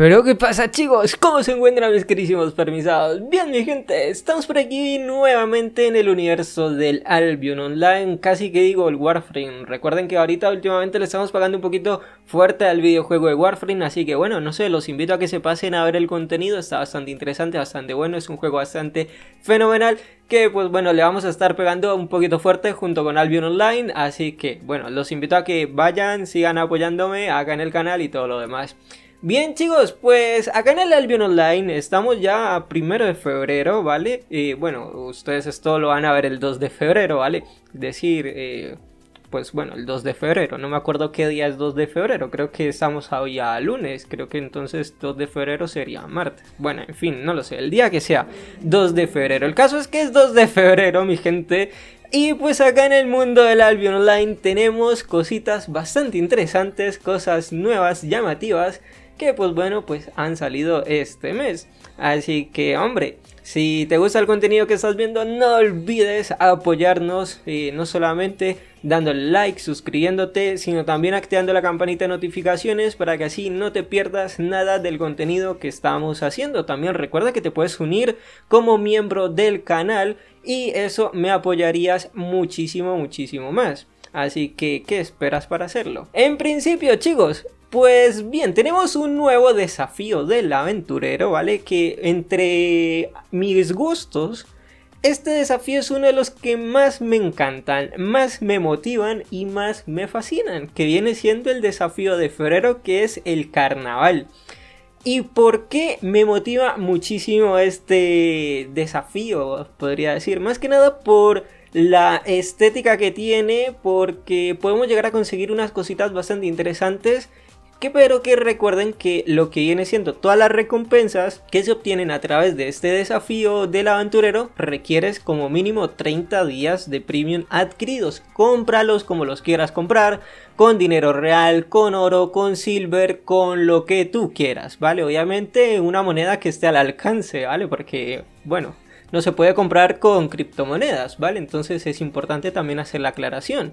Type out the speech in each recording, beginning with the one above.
Pero qué pasa chicos, ¿cómo se encuentran mis queridísimos permisados? Bien mi gente, estamos por aquí nuevamente en el universo del Albion Online, casi que digo el Warframe. Recuerden que ahorita últimamente le estamos pagando un poquito fuerte al videojuego de Warframe, así que bueno, no sé, los invito a que se pasen a ver el contenido, está bastante interesante, bastante bueno, es un juego bastante fenomenal que pues bueno, le vamos a estar pegando un poquito fuerte junto con Albion Online, así que bueno, los invito a que vayan, sigan apoyándome acá en el canal y todo lo demás. Bien chicos, pues acá en el Albion Online estamos ya a primero de febrero, ¿vale? Y bueno, ustedes esto lo van a ver el 2 de febrero, ¿vale? Es decir, eh, pues bueno, el 2 de febrero, no me acuerdo qué día es 2 de febrero, creo que estamos hoy a lunes, creo que entonces 2 de febrero sería martes. Bueno, en fin, no lo sé, el día que sea 2 de febrero. El caso es que es 2 de febrero, mi gente, y pues acá en el mundo del Albion Online tenemos cositas bastante interesantes, cosas nuevas, llamativas que pues bueno, pues han salido este mes. Así que hombre, si te gusta el contenido que estás viendo, no olvides apoyarnos, eh, no solamente dando like, suscribiéndote, sino también activando la campanita de notificaciones para que así no te pierdas nada del contenido que estamos haciendo. También recuerda que te puedes unir como miembro del canal y eso me apoyarías muchísimo, muchísimo más. Así que, ¿qué esperas para hacerlo? En principio, chicos, pues bien, tenemos un nuevo desafío del aventurero, ¿vale? Que entre mis gustos, este desafío es uno de los que más me encantan, más me motivan y más me fascinan, que viene siendo el desafío de febrero que es el carnaval. ¿Y por qué me motiva muchísimo este desafío? Podría decir, más que nada por la estética que tiene, porque podemos llegar a conseguir unas cositas bastante interesantes pero que recuerden que lo que viene siendo todas las recompensas que se obtienen a través de este desafío del aventurero requieres como mínimo 30 días de premium adquiridos. Cómpralos como los quieras comprar, con dinero real, con oro, con silver, con lo que tú quieras, ¿vale? Obviamente una moneda que esté al alcance, ¿vale? Porque, bueno, no se puede comprar con criptomonedas, ¿vale? Entonces es importante también hacer la aclaración.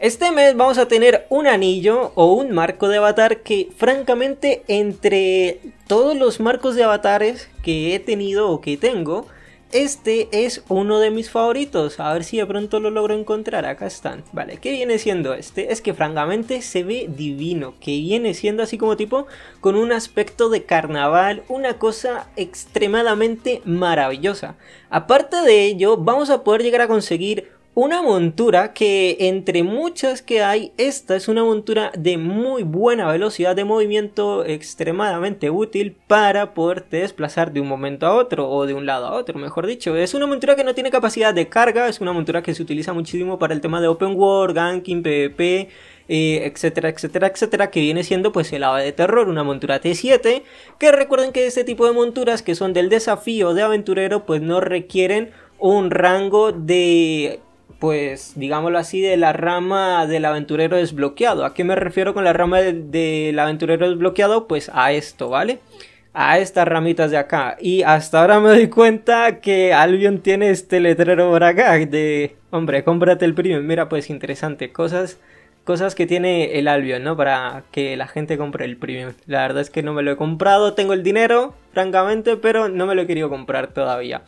Este mes vamos a tener un anillo o un marco de avatar que francamente entre todos los marcos de avatares que he tenido o que tengo, este es uno de mis favoritos. A ver si de pronto lo logro encontrar. Acá están. Vale, ¿qué viene siendo este? Es que francamente se ve divino. Que viene siendo así como tipo con un aspecto de carnaval. Una cosa extremadamente maravillosa. Aparte de ello, vamos a poder llegar a conseguir una montura que entre muchas que hay, esta es una montura de muy buena velocidad de movimiento, extremadamente útil para poderte desplazar de un momento a otro o de un lado a otro, mejor dicho. Es una montura que no tiene capacidad de carga, es una montura que se utiliza muchísimo para el tema de Open World, Ganking, PvP, eh, etcétera, etcétera, etcétera, que viene siendo pues el ave de terror, una montura T7, que recuerden que este tipo de monturas que son del desafío de aventurero pues no requieren un rango de pues digámoslo así, de la rama del aventurero desbloqueado. ¿A qué me refiero con la rama del aventurero desbloqueado? Pues a esto, ¿vale? A estas ramitas de acá. Y hasta ahora me doy cuenta que Albion tiene este letrero por acá de, hombre, cómprate el premium. Mira, pues interesante, cosas... Cosas que tiene el Albion, ¿no? Para que la gente compre el premium. La verdad es que no me lo he comprado, tengo el dinero, francamente, pero no me lo he querido comprar todavía.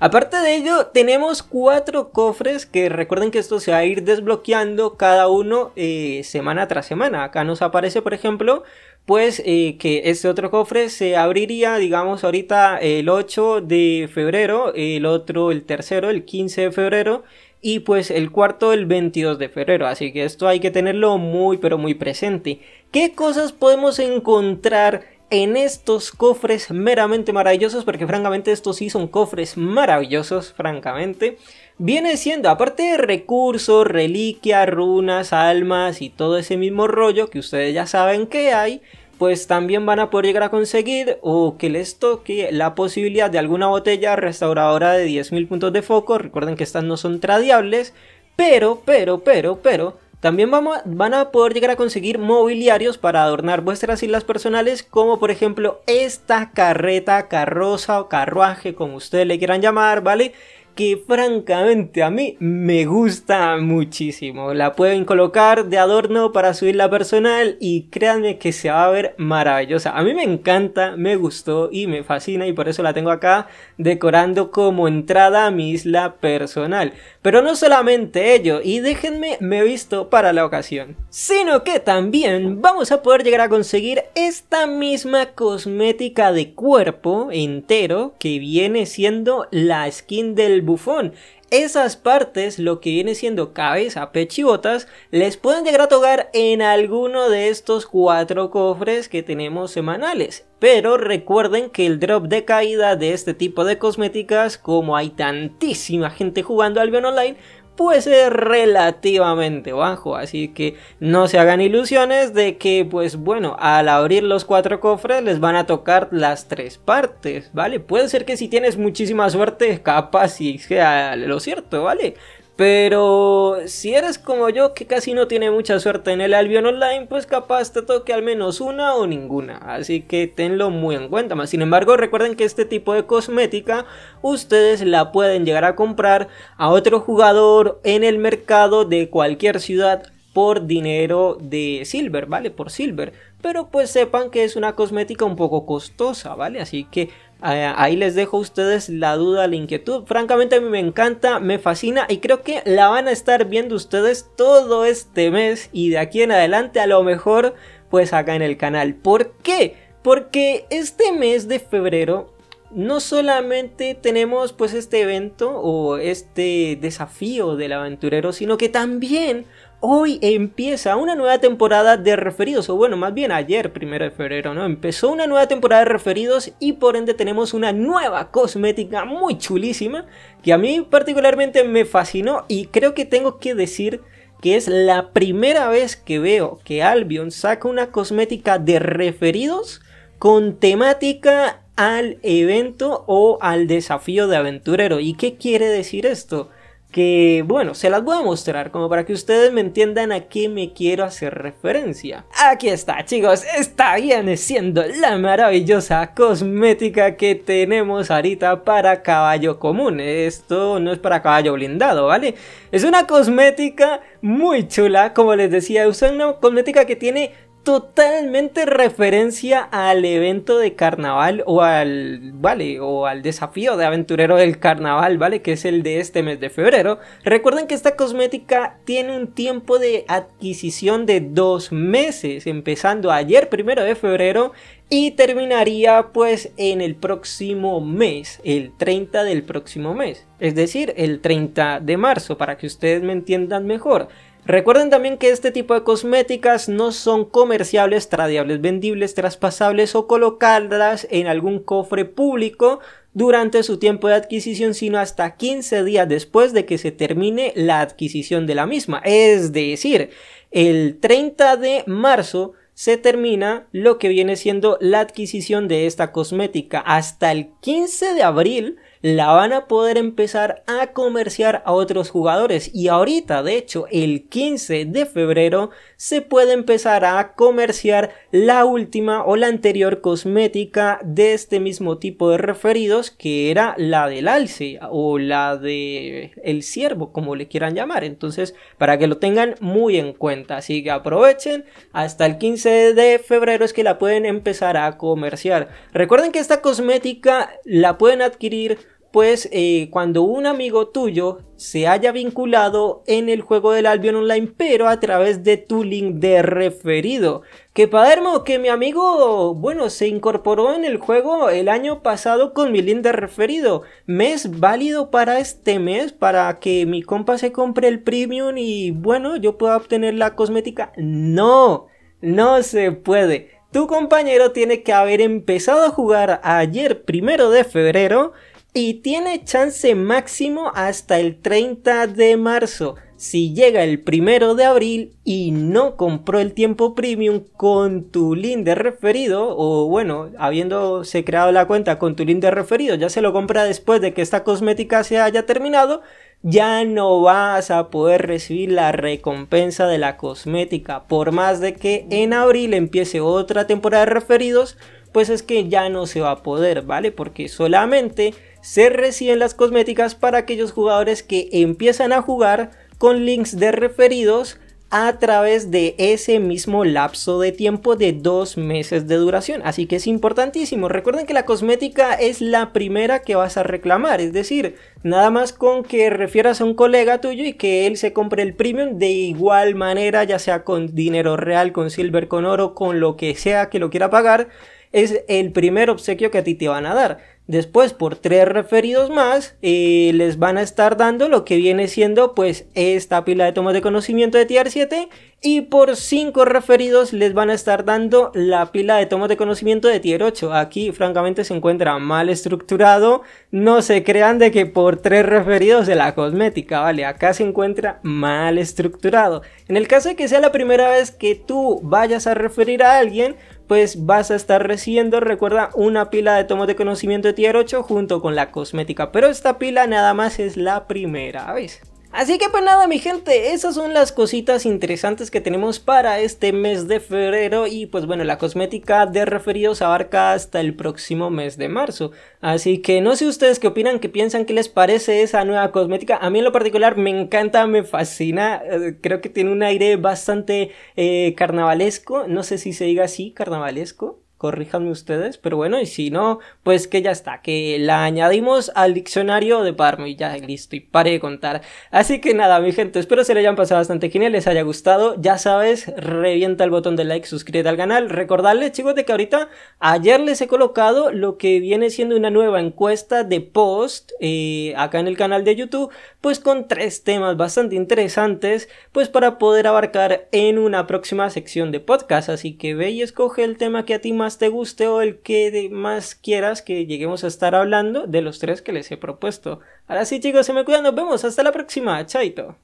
Aparte de ello, tenemos cuatro cofres que recuerden que esto se va a ir desbloqueando cada uno eh, semana tras semana. Acá nos aparece, por ejemplo, pues eh, que este otro cofre se abriría, digamos, ahorita el 8 de febrero, el otro, el tercero, el 15 de febrero y pues el cuarto el 22 de febrero, así que esto hay que tenerlo muy pero muy presente. ¿Qué cosas podemos encontrar en estos cofres meramente maravillosos, porque francamente estos sí son cofres maravillosos, francamente, viene siendo, aparte de recursos, reliquias, runas, almas y todo ese mismo rollo que ustedes ya saben que hay, pues también van a poder llegar a conseguir o que les toque la posibilidad de alguna botella restauradora de 10.000 puntos de foco, recuerden que estas no son tradiables, pero, pero, pero, pero, también vamos van a poder llegar a conseguir mobiliarios para adornar vuestras islas personales, como por ejemplo esta carreta, carroza o carruaje, como ustedes le quieran llamar, ¿vale? que francamente a mí me gusta muchísimo. La pueden colocar de adorno para su isla personal y créanme que se va a ver maravillosa. A mí me encanta, me gustó y me fascina y por eso la tengo acá decorando como entrada a mi isla personal. Pero no solamente ello, y déjenme me visto para la ocasión, sino que también vamos a poder llegar a conseguir esta misma cosmética de cuerpo entero que viene siendo la skin del bufón. Esas partes, lo que viene siendo cabeza, pecho y les pueden llegar a tocar en alguno de estos cuatro cofres que tenemos semanales. Pero recuerden que el drop de caída de este tipo de cosméticas, como hay tantísima gente jugando al Albion Online, Puede ser relativamente bajo, así que no se hagan ilusiones de que pues bueno, al abrir los cuatro cofres les van a tocar las tres partes, ¿vale? Puede ser que si tienes muchísima suerte, capaz y sea lo cierto, ¿vale? Pero si eres como yo, que casi no tiene mucha suerte en el Albion Online, pues capaz te toque al menos una o ninguna. Así que tenlo muy en cuenta. sin embargo, recuerden que este tipo de cosmética ustedes la pueden llegar a comprar a otro jugador en el mercado de cualquier ciudad por dinero de silver, ¿vale? Por silver. Pero pues sepan que es una cosmética un poco costosa, ¿vale? Así que eh, ahí les dejo a ustedes la duda, la inquietud. Francamente a mí me encanta, me fascina y creo que la van a estar viendo ustedes todo este mes y de aquí en adelante a lo mejor pues acá en el canal. ¿Por qué? Porque este mes de febrero no solamente tenemos pues este evento o este desafío del aventurero, sino que también Hoy empieza una nueva temporada de referidos, o bueno, más bien ayer, primero de febrero, ¿no? Empezó una nueva temporada de referidos y por ende tenemos una nueva cosmética muy chulísima que a mí particularmente me fascinó y creo que tengo que decir que es la primera vez que veo que Albion saca una cosmética de referidos con temática al evento o al desafío de aventurero. ¿Y qué quiere decir esto? que bueno, se las voy a mostrar como para que ustedes me entiendan a qué me quiero hacer referencia. Aquí está chicos, está bien siendo la maravillosa cosmética que tenemos ahorita para caballo común. Esto no es para caballo blindado, ¿vale? Es una cosmética muy chula, como les decía, es una cosmética que tiene totalmente referencia al evento de carnaval o al, vale, o al desafío de aventurero del carnaval, vale, que es el de este mes de febrero. Recuerden que esta cosmética tiene un tiempo de adquisición de dos meses, empezando ayer primero de febrero y terminaría pues en el próximo mes, el 30 del próximo mes, es decir, el 30 de marzo, para que ustedes me entiendan mejor. Recuerden también que este tipo de cosméticas no son comerciables, tradiables, vendibles, traspasables o colocadas en algún cofre público durante su tiempo de adquisición, sino hasta 15 días después de que se termine la adquisición de la misma. Es decir, el 30 de marzo se termina lo que viene siendo la adquisición de esta cosmética. Hasta el 15 de abril la van a poder empezar a comerciar a otros jugadores y ahorita de hecho el 15 de febrero se puede empezar a comerciar la última o la anterior cosmética de este mismo tipo de referidos que era la del alce o la de el ciervo como le quieran llamar entonces para que lo tengan muy en cuenta así que aprovechen hasta el 15 de febrero es que la pueden empezar a comerciar recuerden que esta cosmética la pueden adquirir pues, eh, cuando un amigo tuyo se haya vinculado en el juego del Albion Online, pero a través de tu link de referido. Que Padermo, que mi amigo, bueno, se incorporó en el juego el año pasado con mi link de referido. Mes válido para este mes, para que mi compa se compre el premium y bueno, yo pueda obtener la cosmética. No, no se puede. Tu compañero tiene que haber empezado a jugar ayer primero de febrero y tiene chance máximo hasta el 30 de marzo. Si llega el primero de abril y no compró el tiempo premium con tu link de referido, o bueno, habiéndose creado la cuenta con tu link de referido, ya se lo compra después de que esta cosmética se haya terminado, ya no vas a poder recibir la recompensa de la cosmética. Por más de que en abril empiece otra temporada de referidos, pues es que ya no se va a poder, ¿vale? Porque solamente se reciben las cosméticas para aquellos jugadores que empiezan a jugar con links de referidos a través de ese mismo lapso de tiempo de dos meses de duración. Así que es importantísimo. Recuerden que la cosmética es la primera que vas a reclamar. Es decir, nada más con que refieras a un colega tuyo y que él se compre el premium de igual manera, ya sea con dinero real, con silver, con oro, con lo que sea que lo quiera pagar. Es el primer obsequio que a ti te van a dar. Después, por tres referidos más, eh, les van a estar dando lo que viene siendo pues esta pila de tomos de conocimiento de tier 7. Y por cinco referidos les van a estar dando la pila de tomos de conocimiento de tier 8. Aquí francamente se encuentra mal estructurado, no se crean de que por tres referidos de la cosmética, ¿vale? Acá se encuentra mal estructurado. En el caso de que sea la primera vez que tú vayas a referir a alguien, pues vas a estar recibiendo, recuerda, una pila de tomos de conocimiento de tier 8 junto con la cosmética. Pero esta pila nada más es la primera vez. Así que pues nada mi gente, esas son las cositas interesantes que tenemos para este mes de febrero y pues bueno, la cosmética de referidos abarca hasta el próximo mes de marzo. Así que no sé ustedes qué opinan, qué piensan, qué les parece esa nueva cosmética. A mí en lo particular me encanta, me fascina, eh, creo que tiene un aire bastante eh, carnavalesco, no sé si se diga así, carnavalesco corríjanme ustedes, pero bueno, y si no, pues que ya está, que la añadimos al diccionario de Parmo y ya listo, y pare de contar. Así que nada, mi gente, espero se le hayan pasado bastante genial, les haya gustado, ya sabes, revienta el botón de like, suscríbete al canal, recordarles chicos de que ahorita, ayer les he colocado lo que viene siendo una nueva encuesta de post eh, acá en el canal de YouTube, pues con tres temas bastante interesantes, pues para poder abarcar en una próxima sección de podcast, así que ve y escoge el tema que a ti más te guste o el que más quieras que lleguemos a estar hablando de los tres que les he propuesto. Ahora sí chicos, se me cuidan, nos vemos, hasta la próxima, chaito.